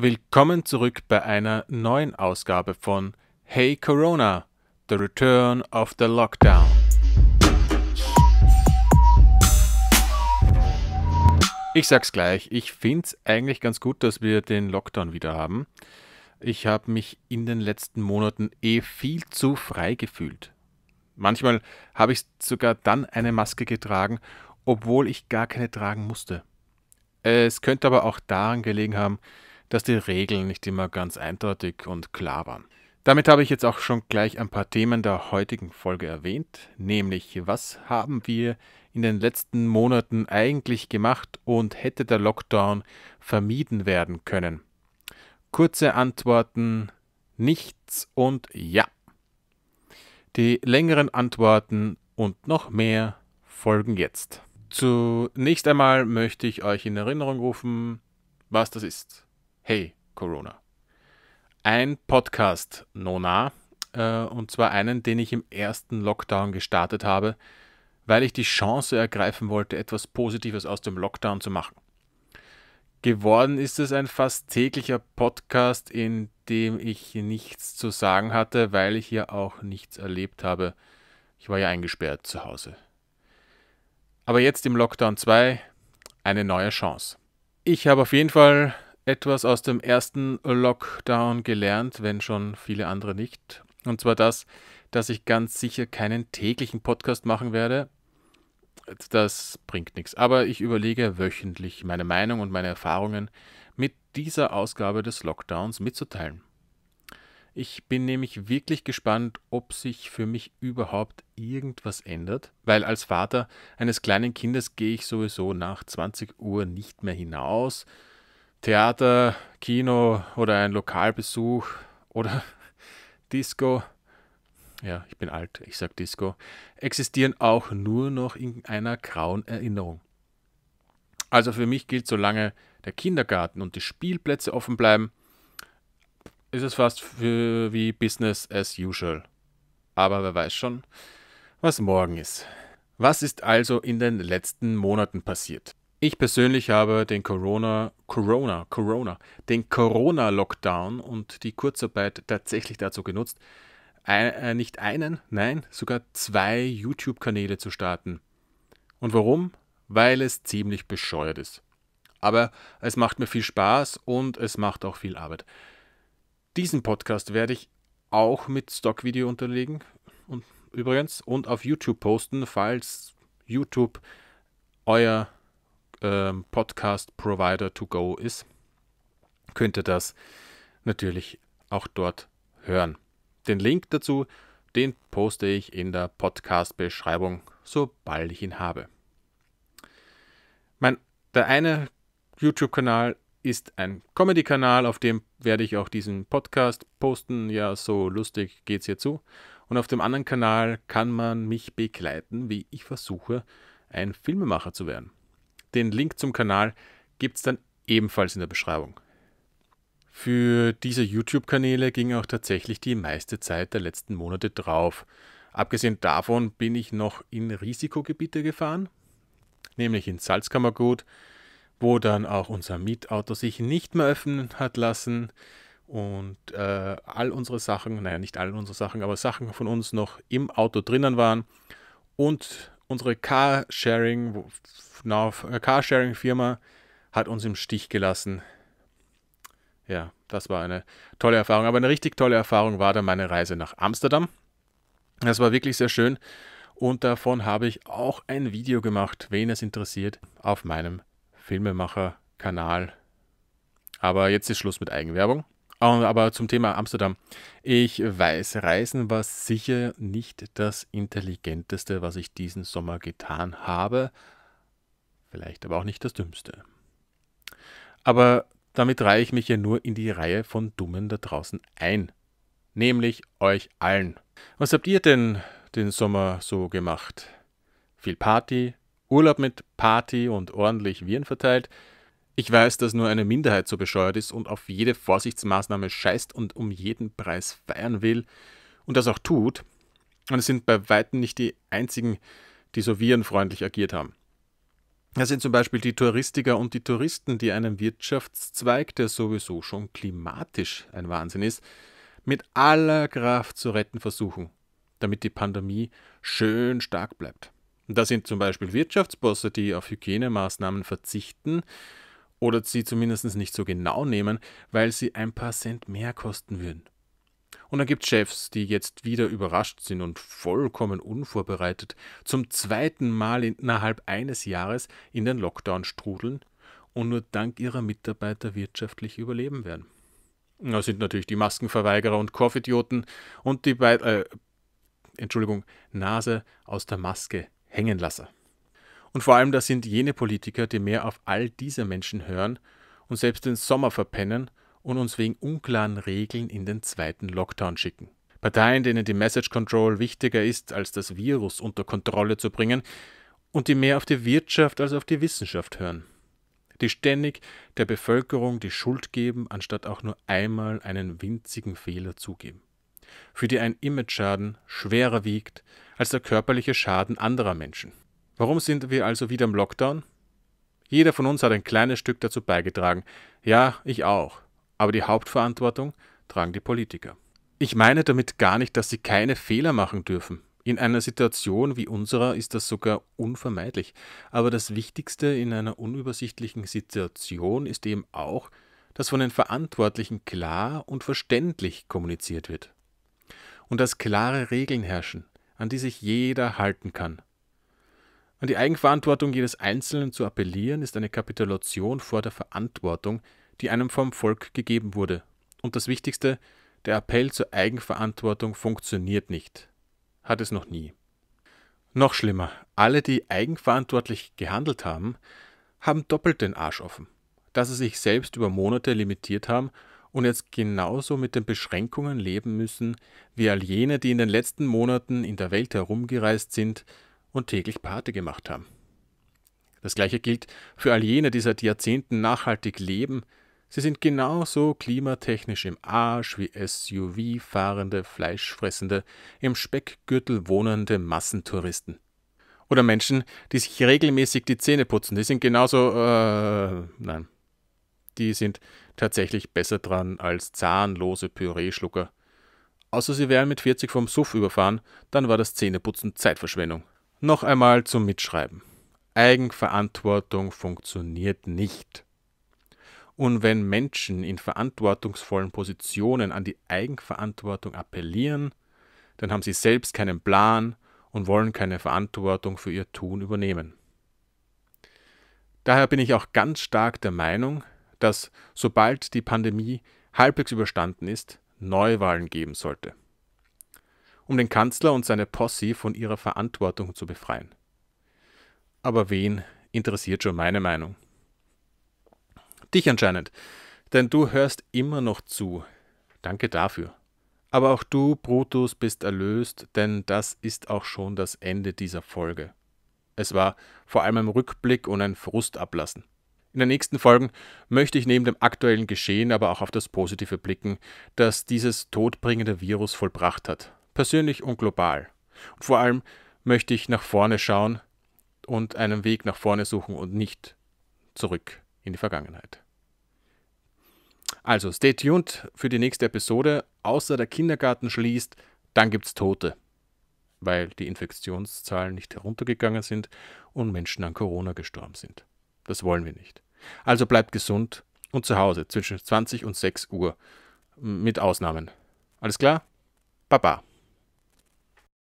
Willkommen zurück bei einer neuen Ausgabe von Hey Corona, The Return of the Lockdown. Ich sag's gleich, ich find's eigentlich ganz gut, dass wir den Lockdown wieder haben. Ich habe mich in den letzten Monaten eh viel zu frei gefühlt. Manchmal habe ich sogar dann eine Maske getragen, obwohl ich gar keine tragen musste. Es könnte aber auch daran gelegen haben, dass die Regeln nicht immer ganz eindeutig und klar waren. Damit habe ich jetzt auch schon gleich ein paar Themen der heutigen Folge erwähnt, nämlich was haben wir in den letzten Monaten eigentlich gemacht und hätte der Lockdown vermieden werden können? Kurze Antworten, nichts und ja. Die längeren Antworten und noch mehr folgen jetzt. Zunächst einmal möchte ich euch in Erinnerung rufen, was das ist. Hey Corona. Ein Podcast, Nona, äh, und zwar einen, den ich im ersten Lockdown gestartet habe, weil ich die Chance ergreifen wollte, etwas Positives aus dem Lockdown zu machen. Geworden ist es ein fast täglicher Podcast, in dem ich nichts zu sagen hatte, weil ich ja auch nichts erlebt habe. Ich war ja eingesperrt zu Hause. Aber jetzt im Lockdown 2 eine neue Chance. Ich habe auf jeden Fall etwas aus dem ersten Lockdown gelernt, wenn schon viele andere nicht. Und zwar das, dass ich ganz sicher keinen täglichen Podcast machen werde. Das bringt nichts. Aber ich überlege wöchentlich meine Meinung und meine Erfahrungen mit dieser Ausgabe des Lockdowns mitzuteilen. Ich bin nämlich wirklich gespannt, ob sich für mich überhaupt irgendwas ändert, weil als Vater eines kleinen Kindes gehe ich sowieso nach 20 Uhr nicht mehr hinaus, Theater, Kino oder ein Lokalbesuch oder Disco, ja, ich bin alt, ich sag Disco, existieren auch nur noch in einer grauen Erinnerung. Also für mich gilt, solange der Kindergarten und die Spielplätze offen bleiben, ist es fast wie Business as usual. Aber wer weiß schon, was morgen ist. Was ist also in den letzten Monaten passiert? Ich persönlich habe den Corona, Corona, Corona, den Corona-Lockdown und die Kurzarbeit tatsächlich dazu genutzt, ein, äh, nicht einen, nein, sogar zwei YouTube-Kanäle zu starten. Und warum? Weil es ziemlich bescheuert ist. Aber es macht mir viel Spaß und es macht auch viel Arbeit. Diesen Podcast werde ich auch mit Stockvideo unterlegen und übrigens und auf YouTube posten, falls YouTube euer ähm, Podcast Provider to Go ist, könnt ihr das natürlich auch dort hören. Den Link dazu, den poste ich in der Podcast-Beschreibung, sobald ich ihn habe. Mein, der eine YouTube-Kanal ist ein Comedy-Kanal, auf dem werde ich auch diesen Podcast posten. Ja, so lustig geht's hier zu. Und auf dem anderen Kanal kann man mich begleiten, wie ich versuche, ein Filmemacher zu werden. Den Link zum Kanal gibt es dann ebenfalls in der Beschreibung. Für diese YouTube-Kanäle ging auch tatsächlich die meiste Zeit der letzten Monate drauf. Abgesehen davon bin ich noch in Risikogebiete gefahren, nämlich in Salzkammergut, wo dann auch unser Mietauto sich nicht mehr öffnen hat lassen und äh, all unsere Sachen, naja, nicht all unsere Sachen, aber Sachen von uns noch im Auto drinnen waren und unsere Carsharing, äh, Carsharing-Firma hat uns im Stich gelassen. Ja, das war eine tolle Erfahrung. Aber eine richtig tolle Erfahrung war dann meine Reise nach Amsterdam. Das war wirklich sehr schön. Und davon habe ich auch ein Video gemacht, wen es interessiert, auf meinem Filmemacher-Kanal. Aber jetzt ist Schluss mit Eigenwerbung. Aber zum Thema Amsterdam. Ich weiß, Reisen war sicher nicht das Intelligenteste, was ich diesen Sommer getan habe. Vielleicht aber auch nicht das Dümmste. Aber damit reihe ich mich ja nur in die Reihe von Dummen da draußen ein. Nämlich euch allen. Was habt ihr denn den Sommer so gemacht? Viel Party, Urlaub mit Party und ordentlich Viren verteilt, ich weiß, dass nur eine Minderheit so bescheuert ist und auf jede Vorsichtsmaßnahme scheißt und um jeden Preis feiern will und das auch tut. Und es sind bei Weitem nicht die einzigen, die so virenfreundlich agiert haben. Das sind zum Beispiel die Touristiker und die Touristen, die einen Wirtschaftszweig, der sowieso schon klimatisch ein Wahnsinn ist, mit aller Kraft zu retten versuchen, damit die Pandemie schön stark bleibt. Und da sind zum Beispiel Wirtschaftsbosse, die auf Hygienemaßnahmen verzichten oder sie zumindest nicht so genau nehmen, weil sie ein paar Cent mehr kosten würden. Und da gibt Chefs, die jetzt wieder überrascht sind und vollkommen unvorbereitet zum zweiten Mal innerhalb eines Jahres in den Lockdown strudeln und nur dank ihrer Mitarbeiter wirtschaftlich überleben werden. Da sind natürlich die Maskenverweigerer und Korfidioten und die beiden, äh, Entschuldigung, Nase aus der Maske Hängenlasser. Und vor allem, das sind jene Politiker, die mehr auf all diese Menschen hören und selbst den Sommer verpennen und uns wegen unklaren Regeln in den zweiten Lockdown schicken. Parteien, denen die Message Control wichtiger ist, als das Virus unter Kontrolle zu bringen, und die mehr auf die Wirtschaft als auf die Wissenschaft hören die ständig der Bevölkerung die Schuld geben, anstatt auch nur einmal einen winzigen Fehler zugeben. Für die ein Image-Schaden schwerer wiegt als der körperliche Schaden anderer Menschen. Warum sind wir also wieder im Lockdown? Jeder von uns hat ein kleines Stück dazu beigetragen. Ja, ich auch. Aber die Hauptverantwortung tragen die Politiker. Ich meine damit gar nicht, dass sie keine Fehler machen dürfen. In einer Situation wie unserer ist das sogar unvermeidlich. Aber das Wichtigste in einer unübersichtlichen Situation ist eben auch, dass von den Verantwortlichen klar und verständlich kommuniziert wird. Und dass klare Regeln herrschen, an die sich jeder halten kann. An die Eigenverantwortung jedes Einzelnen zu appellieren, ist eine Kapitulation vor der Verantwortung, die einem vom Volk gegeben wurde. Und das Wichtigste, der Appell zur Eigenverantwortung funktioniert nicht. Hat es noch nie. Noch schlimmer, alle, die eigenverantwortlich gehandelt haben, haben doppelt den Arsch offen, dass sie sich selbst über Monate limitiert haben und jetzt genauso mit den Beschränkungen leben müssen, wie all jene, die in den letzten Monaten in der Welt herumgereist sind, und täglich Party gemacht haben. Das gleiche gilt für all jene, die seit Jahrzehnten nachhaltig leben. Sie sind genauso klimatechnisch im Arsch wie SUV-fahrende, fleischfressende, im Speckgürtel wohnende Massentouristen. Oder Menschen, die sich regelmäßig die Zähne putzen. Die sind genauso, äh, nein. Die sind tatsächlich besser dran als zahnlose Püreeschlucker. Außer sie wären mit 40 vom Suff überfahren, dann war das Zähneputzen Zeitverschwendung. Noch einmal zum Mitschreiben. Eigenverantwortung funktioniert nicht. Und wenn Menschen in verantwortungsvollen Positionen an die Eigenverantwortung appellieren, dann haben sie selbst keinen Plan und wollen keine Verantwortung für ihr Tun übernehmen. Daher bin ich auch ganz stark der Meinung, dass sobald die Pandemie halbwegs überstanden ist, Neuwahlen geben sollte um den Kanzler und seine Posse von ihrer Verantwortung zu befreien. Aber wen interessiert schon meine Meinung? Dich anscheinend, denn du hörst immer noch zu. Danke dafür. Aber auch du, Brutus, bist erlöst, denn das ist auch schon das Ende dieser Folge. Es war vor allem ein Rückblick und ein Frustablassen. In den nächsten Folgen möchte ich neben dem aktuellen Geschehen aber auch auf das Positive blicken, das dieses todbringende Virus vollbracht hat persönlich und global. Und vor allem möchte ich nach vorne schauen und einen Weg nach vorne suchen und nicht zurück in die Vergangenheit. Also, stay tuned für die nächste Episode. Außer der Kindergarten schließt, dann gibt es Tote, weil die Infektionszahlen nicht heruntergegangen sind und Menschen an Corona gestorben sind. Das wollen wir nicht. Also bleibt gesund und zu Hause zwischen 20 und 6 Uhr mit Ausnahmen. Alles klar? Baba.